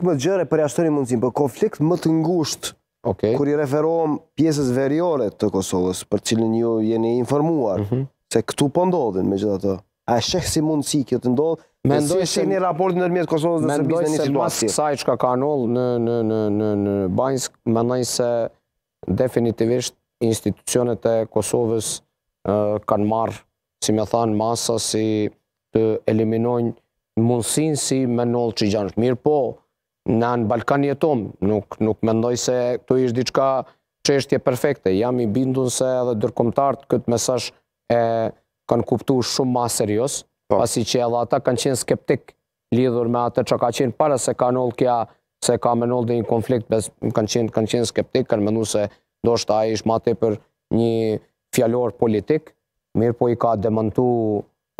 konflikt më të gjëre për jashtë të mundësim, për konflikt më të ngusht, okay. kur i referohem pjesës veriore të Kosovës, për cilën ju jeni informuar, mhm. se këtu po ndodhin me gjitha të. A shëhë si mundësi kjo të ndodhë, Me ndoj si se një raport në nërmjetë Kosovës dhe Sërbis në një situasi. Me ndoj se mas kësaj që ka ka nëllë në, në, në, në, në Bajnsk, me ndoj se definitivisht institucionet e Kosovës kanë marë, si me thanë, masa si të eliminojnë mundësin si me nëllë që i gjanësht. po, na në Balkan jetom, nuk, nuk mendoj se këtu ishtë diçka qeshtje perfekte, jam i bindun se edhe dërkomtartë këtë mesash e kanë kuptu shumë ma serios, pa. Po. pasi që edhe ata kanë qenë skeptik lidhur me atë që ka qenë para se ka nëllë kja, se ka me nëllë dhe një konflikt, bes, kanë, qenë, kanë qenë skeptik, kanë mendu se do shta a ishtë ma te për një fjallor politik, mirë po i ka demantu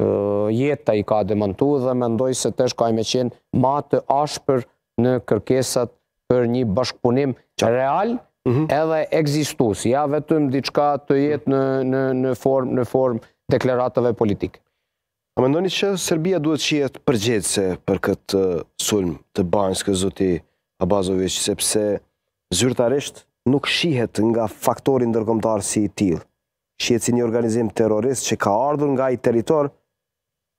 jetëta i ka demantu dhe mendoj se tesh ka i me qenë ma të ashpër në kërkesat për një bashkëpunim real mhm. edhe egzistus, ja vetëm diçka të jetë në formë deklaratëve politikë. A me ndoni që Serbia duhet që jetë përgjetëse për këtë uh, sulm të banjës këzuti Abazovic, sepse zyrtarisht nuk shihet nga faktorin ndërkomtarë si i tilë. Shihet si një organizim terrorist që ka ardhur nga i teritor,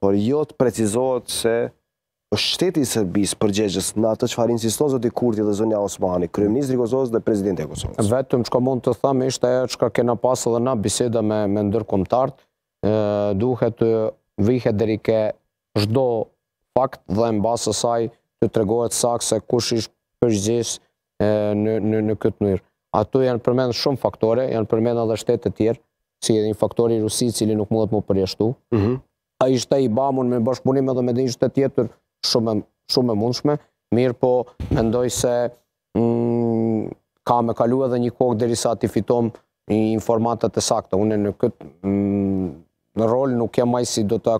por jo të precizohet se është shteti i Serbis përgjegjës në atë që farinë si i Kurti dhe Zonja Osmani, Kryeminist Rikos dhe Prezident e Kosovës. Vetëm që ka mund të thamë ishte e që ka kena pasë dhe na biseda me ndërkom tartë, duhet të vihet dhe rike shdo fakt dhe në saj të tregojët sakë se kush ish përgjegjës në këtë nëjrë. Ato janë përmendur shumë faktore, janë përmendur edhe shtete të tjerë, si edhe një faktori i cili nuk mundet mu përjeshtu. Mhm. Ai ishte i bamun me bashkëpunim edhe me një shtetë tjetër, shumë e mundshme, mirë po mendoj se mm, ka me kalu edhe një kohë dhe sa ti fitom informatet e sakta. Unë në këtë mm, në rol nuk jam maj si do të